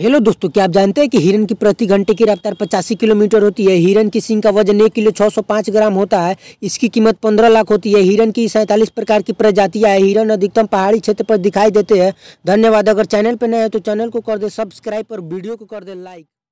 hello दोस्तों क्या आप जानते हैं कि हिरन की प्रति घंटे की रफ्तार पचासी किलोमीटर होती है हिरन की सिंह का वजन एक किलो 605 ग्राम होता है इसकी कीमत 15 लाख होती है हिरन की सैंतालीस प्रकार की प्रजातियां है हिरन अधिकतम पहाड़ी क्षेत्र पर दिखाई देते हैं धन्यवाद अगर चैनल पर नए हैं तो चैनल को कर दे सब्सक्राइब और वीडियो को कर दे लाइक